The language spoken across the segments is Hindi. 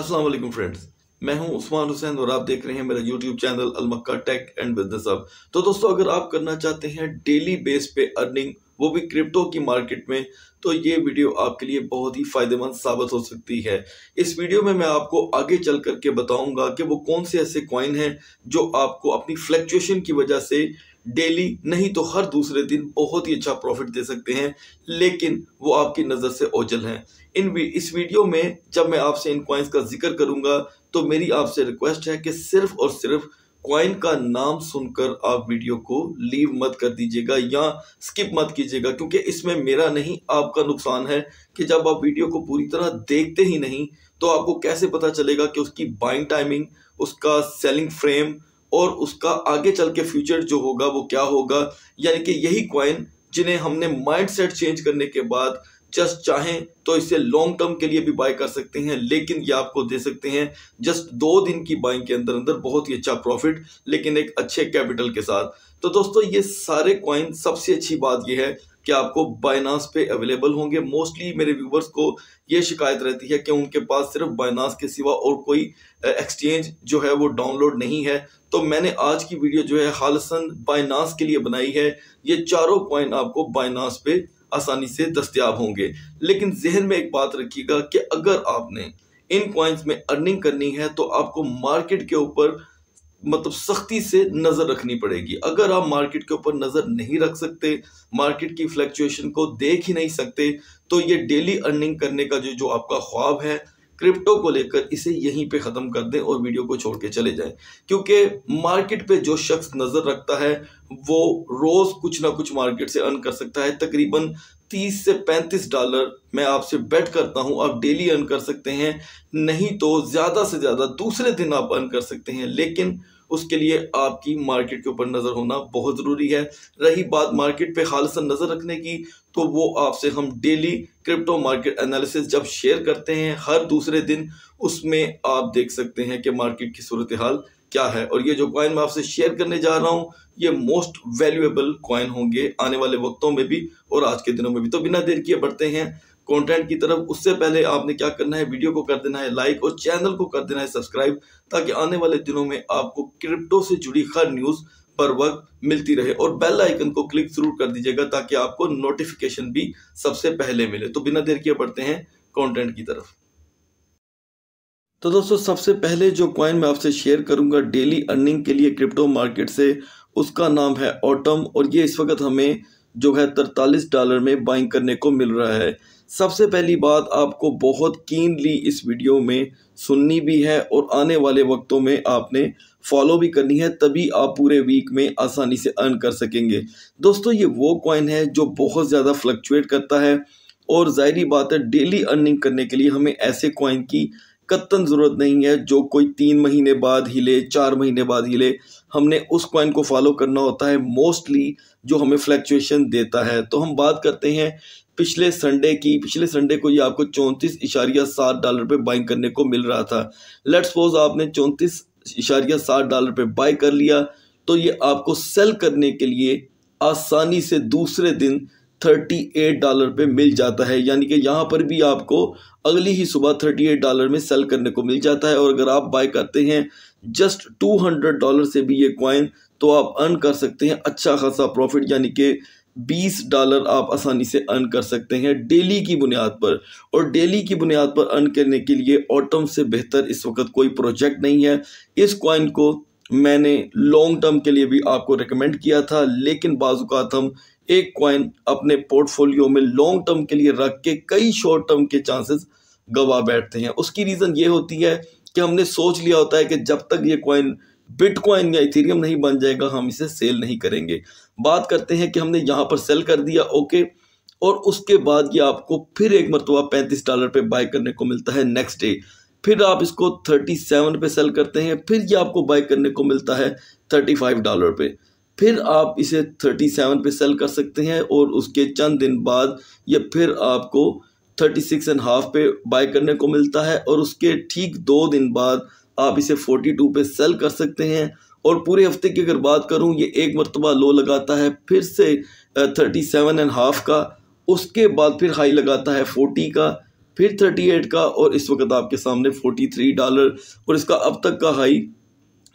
असलम फ्रेंड्स मैं हूं उस्मान हुसैन और आप देख रहे हैं मेरा YouTube चैनल अलमक्का टेक एंड बिजनेस अब तो दोस्तों अगर आप करना चाहते हैं डेली बेस पे अर्निंग वो भी क्रिप्टो की मार्केट में तो ये वीडियो आपके लिए बहुत ही फायदेमंद साबित हो सकती है इस वीडियो में मैं आपको आगे चल करके बताऊंगा कि वो कौन से ऐसे कॉइन हैं जो आपको अपनी फ्लैक्चुएशन की वजह से डेली नहीं तो हर दूसरे दिन बहुत ही अच्छा प्रॉफिट दे सकते हैं लेकिन वो आपकी नज़र से ओझल हैं इन भी इस वीडियो में जब मैं आपसे इन क्वाइंस का जिक्र करूंगा तो मेरी आपसे रिक्वेस्ट है कि सिर्फ और सिर्फ क्वाइन का नाम सुनकर आप वीडियो को लीव मत कर दीजिएगा या स्किप मत कीजिएगा क्योंकि इसमें मेरा नहीं आपका नुकसान है कि जब आप वीडियो को पूरी तरह देखते ही नहीं तो आपको कैसे पता चलेगा कि उसकी बाइंग टाइमिंग उसका सेलिंग फ्रेम और उसका आगे चल के फ्यूचर जो होगा वो क्या होगा यानी कि यही क्वाइन जिन्हें हमने सेट चेंज करने के बाद जस्ट चाहें तो इसे लॉन्ग टर्म के लिए भी बाय कर सकते हैं लेकिन ये आपको दे सकते हैं जस्ट दो दिन की बाइंग के अंदर अंदर बहुत ही अच्छा प्रॉफिट लेकिन एक अच्छे कैपिटल के साथ तो दोस्तों ये सारे क्वाइन सबसे अच्छी बात यह है कि आपको बाइनास पे अवेलेबल होंगे मोस्टली मेरे व्यूवर्स को ये शिकायत रहती है कि उनके पास सिर्फ बाइनास के सिवा और कोई एक्सचेंज जो है वो डाउनलोड नहीं है तो मैंने आज की वीडियो जो है हालसन बाइनास के लिए बनाई है ये चारों कॉइन आपको बाइनास पे आसानी से दस्तियाब होंगे लेकिन जहन में एक बात रखिएगा कि अगर आपने इन कॉइन्स में अर्निंग करनी है तो आपको मार्केट के ऊपर मतलब सख्ती से नज़र रखनी पड़ेगी अगर आप मार्केट के ऊपर नज़र नहीं रख सकते मार्केट की फ्लक्चुएशन को देख ही नहीं सकते तो ये डेली अर्निंग करने का जो जो आपका ख्वाब है क्रिप्टो को लेकर इसे यहीं पे ख़त्म कर दें और वीडियो को छोड़ के चले जाएं क्योंकि मार्केट पे जो शख्स नज़र रखता है वो रोज़ कुछ ना कुछ मार्केट से अर्न कर सकता है तकरीबन 30 से 35 डॉलर मैं आपसे बेट करता हूं आप डेली अर्न कर सकते हैं नहीं तो ज़्यादा से ज़्यादा दूसरे दिन आप अर्न कर सकते हैं लेकिन उसके लिए आपकी मार्केट के ऊपर नज़र होना बहुत ज़रूरी है रही बात मार्केट पे खालसा नज़र रखने की तो वो आपसे हम डेली क्रिप्टो मार्केट एनालिसिस जब शेयर करते हैं हर दूसरे दिन उसमें आप देख सकते हैं कि मार्केट की सूरत हाल क्या है और ये जो कॉइन मैं आपसे शेयर करने जा रहा हूँ ये मोस्ट वैल्यूएबल कॉइन होंगे आने वाले वक्तों में भी और आज के दिनों में भी तो बिना देर किए बढ़ते हैं कंटेंट की तरफ उससे पहले आपने क्या करना है वीडियो को कर देना है लाइक और चैनल को कर देना है सब्सक्राइब ताकि आने वाले दिनों में आपको क्रिप्टो से जुड़ी हर न्यूज़ पर वक्त मिलती रहे और बेल आइकन को क्लिक जरूर कर दीजिएगा ताकि आपको नोटिफिकेशन भी सबसे पहले मिले तो बिना देर किए पढ़ते हैं कंटेंट की तरफ तो दोस्तों सबसे पहले जो क्वाइन मैं आपसे शेयर करूंगा डेली अर्निंग के लिए क्रिप्टो मार्केट से उसका नाम है ऑटम और ये इस वक्त हमें जो है तरतालीस डॉलर में बाइंग करने को मिल रहा है सबसे पहली बात आपको बहुत कीनली इस वीडियो में सुननी भी है और आने वाले वक्तों में आपने फॉलो भी करनी है तभी आप पूरे वीक में आसानी से अर्न कर सकेंगे दोस्तों ये वो कॉइन है जो बहुत ज़्यादा फ्लक्चुएट करता है और ज़ाहरी बात है डेली अर्निंग करने के लिए हमें ऐसे कॉइन की कत्तन ज़रूरत नहीं है जो कोई तीन महीने बाद ही ले चार महीने बाद ही ले हमने उस कॉइन को फॉलो करना होता है मोस्टली जो हमें फ्लैक्चुएशन देता है तो हम बात करते हैं पिछले संडे की पिछले संडे को ये आपको चौंतीस इशारिया सात डॉलर पे बाइंग करने को मिल रहा था लेट्स सपोज आपने चौंतीस इशारिया सात डॉलर पे बाय कर लिया तो ये आपको सेल करने के लिए आसानी से दूसरे दिन थर्टी एट डॉलर पे मिल जाता है यानी कि यहाँ पर भी आपको अगली ही सुबह थर्टी एट डॉलर में सेल करने को मिल जाता है और अगर आप बाय करते हैं जस्ट टू हंड्रेड डॉलर से भी ये क्वाइन तो आप अर्न कर सकते हैं अच्छा खासा प्रॉफिट यानी कि बीस डॉलर आप आसानी से अर्न कर सकते हैं डेली की बुनियाद पर और डेली की बुनियाद पर अर्न करने के लिए ऑटम से बेहतर इस वक्त कोई प्रोजेक्ट नहीं है इस कॉइन को मैंने लॉन्ग टर्म के लिए भी आपको रिकमेंड किया था लेकिन बाजूकात हम एक कॉइन अपने पोर्टफोलियो में लॉन्ग टर्म के लिए रख के कई शॉर्ट टर्म के चांसेस गवा बैठते हैं उसकी रीज़न ये होती है कि हमने सोच लिया होता है कि जब तक ये कॉइन बिटकॉइन या इथेरियम नहीं बन जाएगा हम इसे सेल नहीं करेंगे बात करते हैं कि हमने यहाँ पर सेल कर दिया ओके और उसके बाद ये आपको फिर एक मरतबा पैंतीस डॉलर पे बाय करने को मिलता है नेक्स्ट डे फिर आप इसको थर्टी सेवन पे सेल करते हैं फिर ये आपको बाय करने को मिलता है थर्टी फाइव डॉलर पे फिर आप इसे थर्टी सेवन पे सेल कर सकते हैं और उसके चंद दिन बाद ये फिर आपको थर्टी सिक्स एंड हाफ पे बाय करने को मिलता है और उसके ठीक दो दिन बाद आप इसे 42 पे सेल कर सकते हैं और पूरे हफ्ते की अगर बात करूं ये एक मरतबा लो लगाता है फिर से थर्टी सेवन एंड हाफ का उसके बाद फिर हाई लगाता है फोर्टी का फिर थर्टी एट का और इस वक्त आपके सामने फोर्टी थ्री डॉलर और इसका अब तक का हाई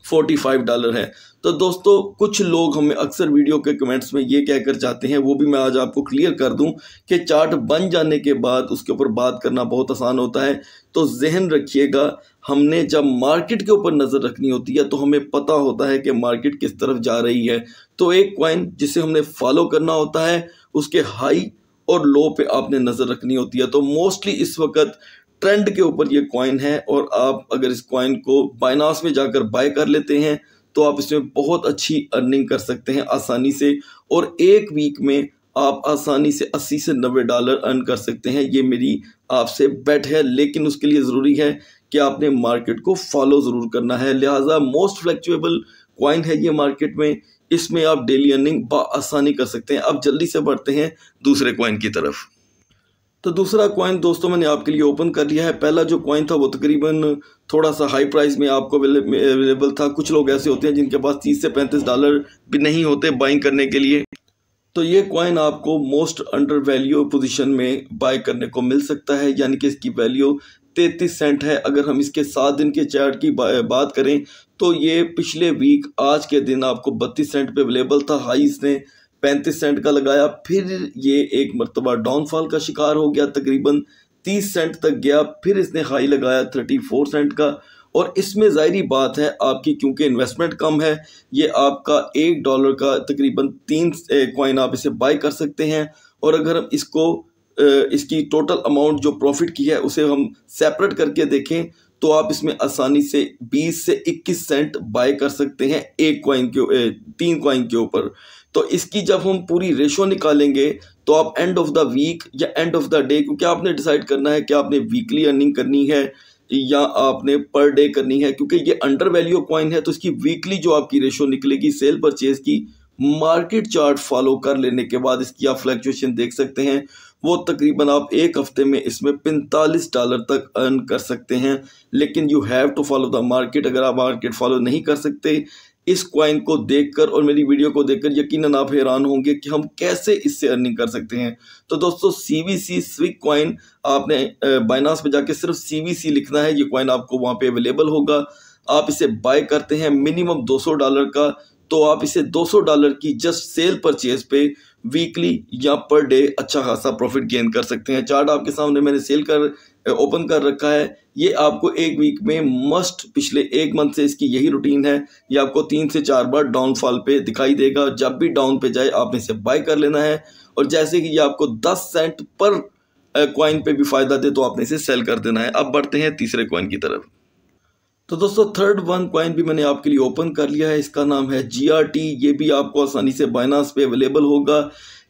फोर्टी फाइव डॉलर है तो दोस्तों कुछ लोग हमें अक्सर वीडियो के कमेंट्स में ये कहकर चाहते हैं वो भी मैं आज आपको क्लियर कर दूं कि चार्ट बन जाने के बाद उसके ऊपर बात करना बहुत आसान होता है तो जहन रखिएगा हमने जब मार्केट के ऊपर नज़र रखनी होती है तो हमें पता होता है कि मार्केट किस तरफ जा रही है तो एक क्वाइन जिसे हमने फॉलो करना होता है उसके हाई और लो पे आपने नज़र रखनी होती है तो मोस्टली इस वक्त ट्रेंड के ऊपर ये कॉइन है और आप अगर इस कॉइन को बाइनास में जाकर बाय कर लेते हैं तो आप इसमें बहुत अच्छी अर्निंग कर सकते हैं आसानी से और एक वीक में आप आसानी से 80 से 90 डॉलर अर्न कर सकते हैं ये मेरी आपसे बेट है लेकिन उसके लिए ज़रूरी है कि आपने मार्केट को फॉलो ज़रूर करना है लिहाजा मोस्ट फ्लैक्चुएबल कॉइन है ये मार्केट में इसमें आप डेली अर्निंग आसानी कर सकते हैं अब जल्दी से बढ़ते हैं दूसरे कॉइन की तरफ तो दूसरा कॉइन दोस्तों मैंने आपके लिए ओपन कर लिया है पहला जो कॉइन था वो तकरीबन थोड़ा सा हाई प्राइस में आपको अवेलेबल था कुछ लोग ऐसे होते हैं जिनके पास तीस से पैंतीस डॉलर भी नहीं होते बाइंग करने के लिए तो ये कॉइन आपको मोस्ट अंडर वैल्यू पोजीशन में बाय करने को मिल सकता है यानी कि इसकी वैल्यू तैतीस सेंट है अगर हम इसके सात दिन के चार्ट की बात करें तो ये पिछले वीक आज के दिन आपको बत्तीस सेंट पे अवेलेबल था हाई इसने पैंतीस सेंट का लगाया फिर ये एक मरतबा डाउनफॉल का शिकार हो गया तकरीबन तीस सेंट तक गया फिर इसने हाई लगाया थर्टी फोर सेंट का और इसमें ज़ाहरी बात है आपकी क्योंकि इन्वेस्टमेंट कम है ये आपका एक डॉलर का तकरीबन तीन कॉइन आप इसे बाई कर सकते हैं और अगर हम इसको इसकी टोटल अमाउंट जो प्रॉफिट की है उसे हम सेपरेट करके देखें तो आप इसमें आसानी से 20 से 21 सेंट बाय कर सकते हैं एक कॉइन के तीन कॉइन के ऊपर तो इसकी जब हम पूरी रेशो निकालेंगे तो आप एंड ऑफ द वीक या एंड ऑफ द डे क्योंकि आपने डिसाइड करना है कि आपने वीकली अर्निंग करनी है या आपने पर डे करनी है क्योंकि ये अंडर वैल्यू कॉइन है तो इसकी वीकली जो आपकी रेशो निकलेगी सेल परचेज की मार्केट चार्ट फॉलो कर लेने के बाद इसकी आप फ्लैक्चुएशन देख सकते हैं वो तकरीबन आप एक हफ्ते में इसमें पैंतालीस डॉलर तक अर्न कर सकते हैं लेकिन you have to follow the market अगर आप मार्केट फॉलो नहीं कर सकते इस क्वाइन को देखकर और मेरी वीडियो को देखकर यकीनन आप हैरान होंगे कि हम कैसे इससे अर्निंग कर सकते हैं तो दोस्तों सी वी सी स्विक क्वाइन आपने बाइनास पे जाके सिर्फ सी वी सी लिखना है ये क्वाइन आपको वहाँ पे अवेलेबल होगा आप इसे बाय करते हैं मिनिमम 200 डॉलर का तो आप इसे 200 डॉलर की जस्ट सेल परचेज पे वीकली या पर डे अच्छा खासा प्रॉफिट गेन कर सकते हैं चार्ट आपके सामने मैंने सेल कर ओपन कर रखा है ये आपको एक वीक में मस्ट पिछले एक मंथ से इसकी यही रूटीन है ये आपको तीन से चार बार डाउनफॉल पे दिखाई देगा जब भी डाउन पे जाए आपने इसे बाय कर लेना है और जैसे कि ये आपको दस सेंट पर कॉइन पे भी फ़ायदा दे तो आपने इसे सेल कर देना है अब बढ़ते हैं तीसरे कॉइन की तरफ तो दोस्तों थर्ड वन कॉइन भी मैंने आपके लिए ओपन कर लिया है इसका नाम है जी ये भी आपको आसानी से बाइनास पे अवेलेबल होगा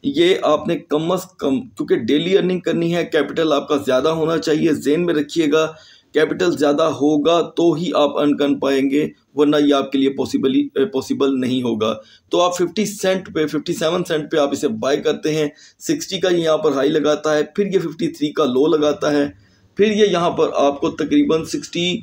ये आपने कम अज कम क्योंकि डेली अर्निंग करनी है कैपिटल आपका ज़्यादा होना चाहिए जेन में रखिएगा कैपिटल ज़्यादा होगा तो ही आप अर्न कर पाएंगे वरना ये आपके लिए पॉसिबली पॉसिबल नहीं होगा तो आप 50 सेंट पे 57 सेंट पे आप इसे बाय करते हैं 60 का ये यहाँ पर हाई लगाता है फिर ये 53 का लो लगाता है फिर ये यहाँ पर आपको तकरीबन 62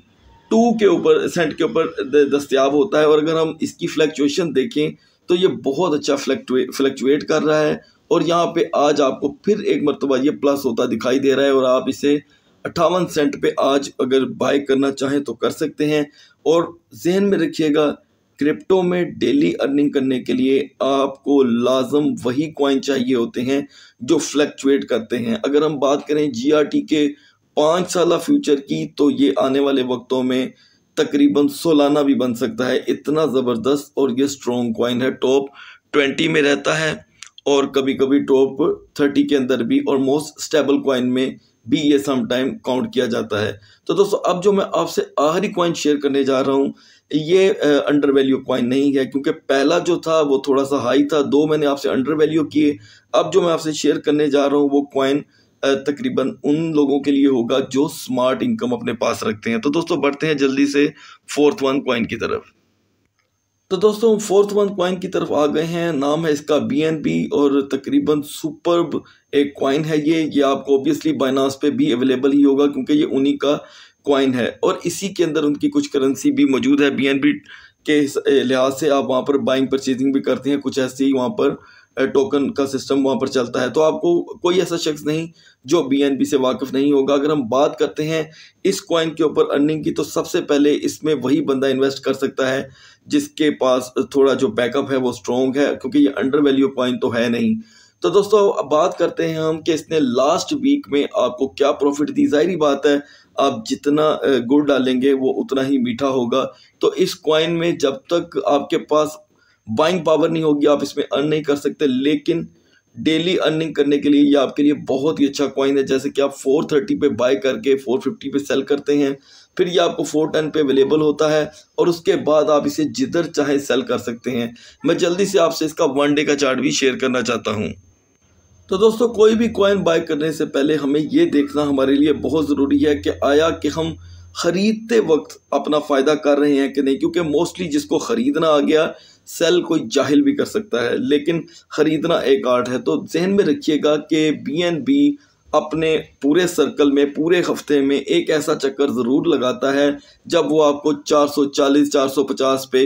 के ऊपर सेंट के ऊपर दस्तियाब होता है और अगर हम इसकी फ्लैक्चुएशन देखें तो ये बहुत अच्छा फ्लक्चुएट फ्लैक्चुएट कर रहा है और यहाँ पे आज आपको फिर एक मरतबा ये प्लस होता दिखाई दे रहा है और आप इसे अट्ठावन सेंट पे आज अगर बाय करना चाहें तो कर सकते हैं और जहन में रखिएगा क्रिप्टो में डेली अर्निंग करने के लिए आपको लाजम वही कॉइन चाहिए होते हैं जो फ्लैक्चुएट करते हैं अगर हम बात करें जी के पाँच साल फ्यूचर की तो ये आने वाले वक्तों में तकरीबन सोलाना भी बन सकता है इतना ज़बरदस्त और ये स्ट्रॉन्ग कॉइन है टॉप ट्वेंटी में रहता है और कभी कभी टॉप थर्टी के अंदर भी और मोस्ट स्टेबल कॉइन में भी ये सम टाइम काउंट किया जाता है तो दोस्तों अब जो मैं आपसे आखिरी कॉइन शेयर करने जा रहा हूँ ये अंडर वैल्यू कॉइन नहीं है क्योंकि पहला जो था वो थोड़ा सा हाई था दो मैंने आपसे अंडर वैल्यू किए अब जो मैं आपसे शेयर करने जा रहा हूँ वो कॉइन तकरीबन उन लोगों के लिए होगा जो स्मार्ट इनकम अपने पास रखते हैं तो दोस्तों बढ़ते हैं जल्दी से फोर्थ वन कॉइन की तरफ तो दोस्तों फोर्थ वन कॉइन की तरफ आ गए हैं नाम है इसका बी और तकरीबन सुपर्ब एक कॉइन है ये ये आपको ऑब्वियसली बाइनास पे भी अवेलेबल ही होगा क्योंकि ये उन्हीं का कॉइन है और इसी के अंदर उनकी कुछ करेंसी भी मौजूद है बी बी के लिहाज से आप वहाँ पर बाइंग परचेजिंग भी करते हैं कुछ ऐसे ही वहाँ पर टोकन का सिस्टम वहाँ पर चलता है तो आपको कोई ऐसा शख्स नहीं जो बी से वाकिफ़ नहीं होगा अगर हम बात करते हैं इस कॉइन के ऊपर अर्निंग की तो सबसे पहले इसमें वही बंदा इन्वेस्ट कर सकता है जिसके पास थोड़ा जो बैकअप है वो स्ट्रॉन्ग है क्योंकि ये अंडर वैल्यू कॉइन तो है नहीं तो दोस्तों अब बात करते हैं हम कि इसने लास्ट वीक में आपको क्या प्रॉफिट दी जाहरी बात है आप जितना गुड़ डालेंगे वो उतना ही मीठा होगा तो इस कॉइन में जब तक आपके पास बाइंग पावर नहीं होगी आप इसमें अर्न नहीं कर सकते लेकिन डेली अर्निंग करने के लिए ये आपके लिए बहुत ही अच्छा कॉइन है जैसे कि आप 430 पे बाय करके 450 पे सेल करते हैं फिर ये आपको 410 पे अवेलेबल होता है और उसके बाद आप इसे जिधर चाहे सेल कर सकते हैं मैं जल्दी से आपसे इसका वन डे का चार्ट भी शेयर करना चाहता हूँ तो दोस्तों कोई भी कॉइन बाय करने से पहले हमें ये देखना हमारे लिए बहुत ज़रूरी है कि आया कि हम ख़रीदते वक्त अपना फ़ायदा कर रहे हैं कि नहीं क्योंकि मोस्टली जिसको ख़रीदना आ गया सेल कोई जाहिल भी कर सकता है लेकिन ख़रीदना एक आर्ट है तो जहन में रखिएगा कि बी एन बी अपने पूरे सर्कल में पूरे हफ्ते में एक ऐसा चक्कर ज़रूर लगाता है जब वो आपको 440 450 पे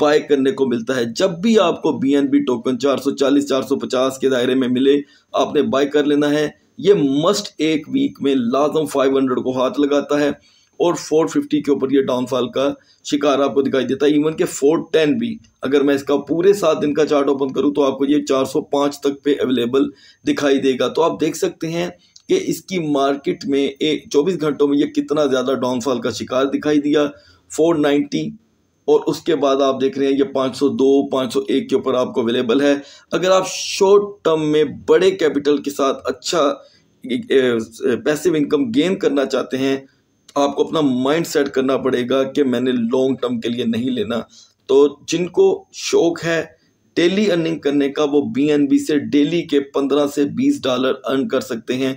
बाय करने को मिलता है जब भी आपको बी एन बी टोकन 440 450 के दायरे में मिले आपने बाय कर लेना है ये मस्ट एक वीक में लाजम 500 को हाथ लगाता है और 450 के ऊपर ये डाउनफॉल का शिकार आपको दिखाई देता है इवन के 410 भी अगर मैं इसका पूरे सात दिन का चार्ट ओपन करूं तो आपको ये 405 तक पे अवेलेबल दिखाई देगा तो आप देख सकते हैं कि इसकी मार्केट में एक चौबीस घंटों में ये कितना ज़्यादा डाउनफॉल का शिकार दिखाई दिया 490 और उसके बाद आप देख रहे हैं ये 502 501 के ऊपर आपको अवेलेबल है अगर आप शॉर्ट टर्म में बड़े कैपिटल के साथ अच्छा पैसिव इनकम गेन करना चाहते हैं आपको अपना माइंड सेट करना पड़ेगा कि मैंने लॉन्ग टर्म के लिए नहीं लेना तो जिनको शौक है डेली अर्निंग करने का वो बी से डेली के 15 से 20 डॉलर अर्न कर सकते हैं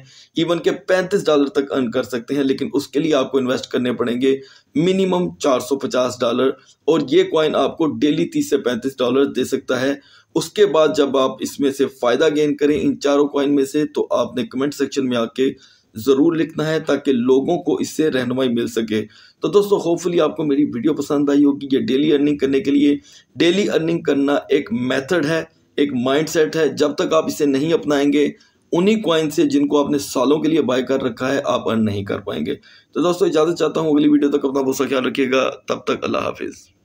इवन के 35 डॉलर तक अर्न कर सकते हैं लेकिन उसके लिए आपको इन्वेस्ट करने पड़ेंगे मिनिमम 450 डॉलर और ये कॉइन आपको डेली 30 से 35 डॉलर दे सकता है उसके बाद जब आप इसमें से फ़ायदा गेन करें इन चारों कॉइन में से तो आपने कमेंट सेक्शन में आके ज़रूर लिखना है ताकि लोगों को इससे रहनुमाई मिल सके तो दोस्तों होपफुली आपको मेरी वीडियो पसंद आई होगी ये डेली अर्निंग करने के लिए डेली अर्निंग करना एक मेथड है एक माइंडसेट है जब तक आप इसे नहीं अपनाएंगे उन्हीं कॉइन से जिनको आपने सालों के लिए बाय कर रखा है आप अर्न नहीं कर पाएंगे तो दोस्तों इजाज़त चाहता हूँ अगली वीडियो तक अपना बहुत ख्याल रखिएगा तब तक अल्लाह हाफिज़